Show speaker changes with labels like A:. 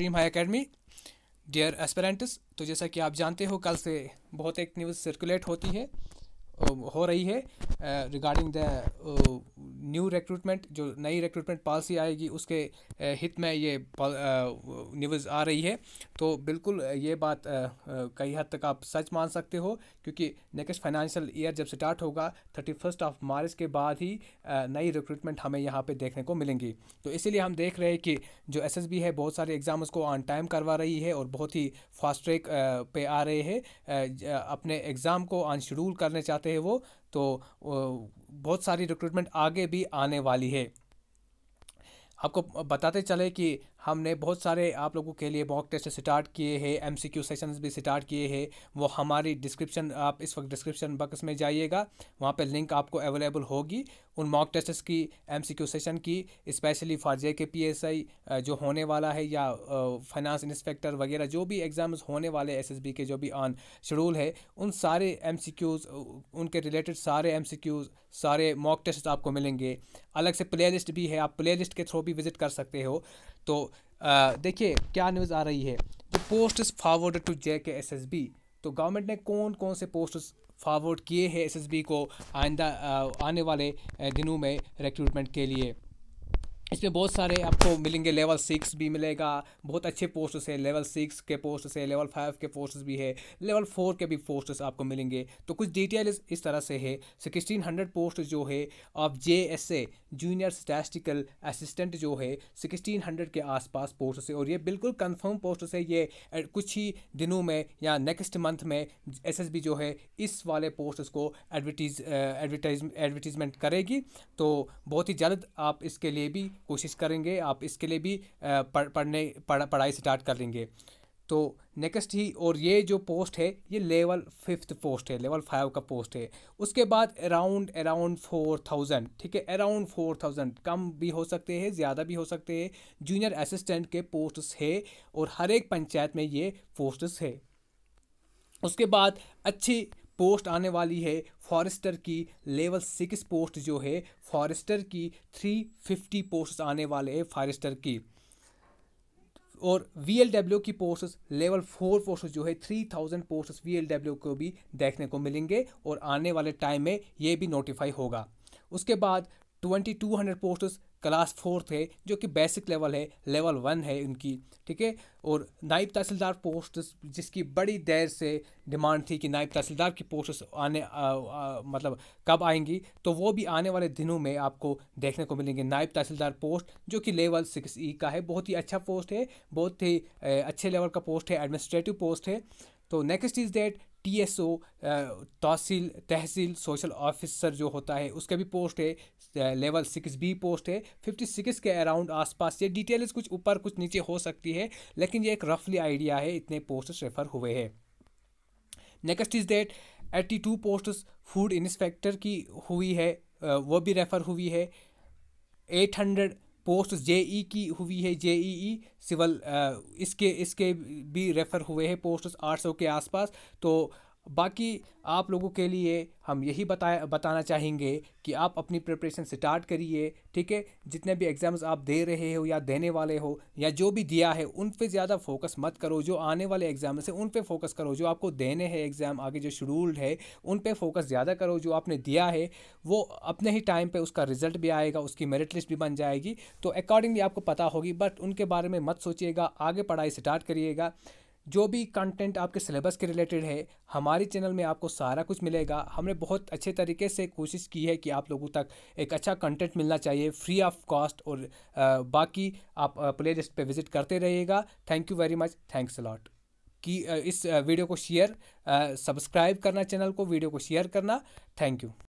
A: dream high academy dear aspirants तो जैसा कि आप जानते हो कल से बहुत एक न्यूज़ सर्कुलेट होती है हो रही है रिगार्डिंग द न्यू रिक्रूटमेंट जो नई रिक्रूटमेंट पॉलिसी आएगी उसके हित में ये न्यूज़ आ रही है तो बिल्कुल ये बात कई हद तक आप सच मान सकते हो क्योंकि नेक्स्ट फाइनेंशियल ईयर जब स्टार्ट होगा थर्टी फर्स्ट ऑफ मार्च के बाद ही नई रिक्रूटमेंट हमें यहाँ पे देखने को मिलेंगी तो इसीलिए हम देख रहे हैं कि जो एस है बहुत सारे एग्ज़ाम उसको ऑन टाइम करवा रही है और बहुत ही फास्ट ट्रैक पे आ रहे हैं अपने एग्ज़ाम को ऑन शेड्यूल करने चाहते हैं वो तो बहुत सारी रिक्रूटमेंट आगे भी आने वाली है आपको बताते चले कि हमने बहुत सारे आप लोगों के लिए मॉक टेस्ट स्टार्ट किए हैं एम सी क्यू सेशंस भी स्टार्ट किए हैं वो हमारी डिस्क्रिप्शन आप इस वक्त डिस्क्रिप्शन बॉक्स में जाइएगा वहाँ पर लिंक आपको अवेलेबल होगी उन मॉक टेस्ट की एम सी क्यू सेशन की specially for J K P S I जो होने वाला है या फाइनेंस इंस्पेक्टर वगैरह जो भी एग्ज़ाम्स होने वाले एस एस बी के जो भी ऑन शेड्यूल है उन सारे एम सी क्यूज़ उनके रिलेटेड सारे एम सी क्यूज़ सारे मॉक टेस्ट आपको मिलेंगे अलग से प्ले लिस्ट भी है आप प्ले लिस्ट के थ्रू भी विज़िट कर सकते हो तो देखिए क्या न्यूज़ आ रही है the post is forward to J K S S B तो गवर्नमेंट ने कौन कौन से पोस्ट फॉरवर्ड किए हैं एस एस बी को आइंदा आने वाले दिनों में रिक्रूटमेंट के लिए इसमें बहुत सारे आपको मिलेंगे लेवल सिक्स भी मिलेगा बहुत अच्छे पोस्टर्स है लेवल सिक्स के पोस्टर्स है लेवल फाइव के पोस्टर्स भी है लेवल फोर के भी पोस्टर्स आपको मिलेंगे तो कुछ डिटेल इस तरह से है सिक्सटीन हंड्रेड पोस्ट जो है आप J S A junior statistical assistant जो है सिक्सटीन हंड्रेड के आसपास पोस्टर्स है और ये बिल्कुल कन्फर्म पोस्टर्स है ये कुछ ही दिनों में या नेक्स्ट मंथ में एस एस बी जो है इस वाले पोस्टर्स को एडवर्टीज एडवर्टाइज एडवर्टीजमेंट करेगी तो बहुत ही जल्द आप इसके लिए भी कोशिश करेंगे आप इसके लिए भी पढ़, पढ़ने पढ़ाई स्टार्ट कर लेंगे तो नेक्स्ट ही और ये जो पोस्ट है ये लेवल फिफ्थ पोस्ट है लेवल फाइव का पोस्ट है उसके बाद अराउंड अराउंड फोर थाउजेंड ठीक है अराउंड फोर थाउजेंड कम भी हो सकते हैं ज़्यादा भी हो सकते हैं जूनियर असिस्टेंट के पोस्ट्स है और हर एक पंचायत में ये पोस्ट्स है उसके बाद अच्छी पोस्ट आने वाली है फॉरेस्टर की लेवल सिक्स पोस्ट जो है फॉरेस्टर की थ्री फिफ्टी पोस्ट आने वाले है फॉरेस्टर की और वी एल डब्ल्यू की पोस्ट लेवल फोर पोस्ट जो है three thousand post V L W को भी देखने को मिलेंगे और आने वाले टाइम में ये भी नोटिफाई होगा उसके बाद twenty two hundred post class fourth है जो कि बेसिक लेवल है लेवल वन है उनकी ठीक है और नायब तहसीलदार पोस्ट जिसकी बड़ी देर से डिमांड थी कि नायब तहसीलदार की पोस्ट आने आ, आ, मतलब कब आएंगी तो वो भी आने वाले दिनों में आपको देखने को मिलेंगे नायब तहसीलदार पोस्ट जो कि लेवल सिक्स ई का है बहुत ही अच्छा पोस्ट है बहुत ही अच्छे लेवल का पोस्ट है एडमिनिस्ट्रेटिव पोस्ट है तो next is that TSO tehsil tehsil social officer जो होता है उसका भी पोस्ट है लेवल सिक्स बी पोस्ट है फिफ्टी सिक्स के अराउंड आसपास ये डिटेल्स कुछ ऊपर कुछ नीचे हो सकती है लेकिन ये एक रफली आइडिया है इतने पोस्ट रेफर हुए हैं next is that eighty two post food inspector की हुई है वो भी रेफर हुई है एट हंड्रेड पोस्ट जेई की हुई है ई सिविल इसके इसके भी रेफ़र हुए हैं पोस्ट 800 के आसपास तो बाकी आप लोगों के लिए हम यही बताया बताना चाहेंगे कि आप अपनी प्रिपरेशन स्टार्ट करिए ठीक है जितने भी एग्ज़ाम्स आप दे रहे हो या देने वाले हो या जो भी दिया है उन पे ज़्यादा फोकस मत करो जो आने वाले एग्ज़ाम से उन पे फोकस करो जो आपको देने हैं एग्ज़ाम आगे जो शेड्यूल्ड है उन पे फोकस ज़्यादा करो जो आपने दिया है वो अपने ही टाइम पर उसका रिजल्ट भी आएगा उसकी मेरिट लिस्ट भी बन जाएगी तो अकॉर्डिंगली आपको पता होगी बट उनके बारे में मत सोचिएगा आगे पढ़ाई स्टार्ट करिएगा जो भी कंटेंट आपके सिलेबस के रिलेटेड है हमारे चैनल में आपको सारा कुछ मिलेगा हमने बहुत अच्छे तरीके से कोशिश की है कि आप लोगों तक एक अच्छा कंटेंट मिलना चाहिए फ्री ऑफ कॉस्ट और बाकी आप प्ले लिस्ट पर विजिट करते रहिएगा thank you very much thanks a lot कि इस वीडियो को शेयर सब्सक्राइब करना चैनल को वीडियो को शेयर करना थैंक यू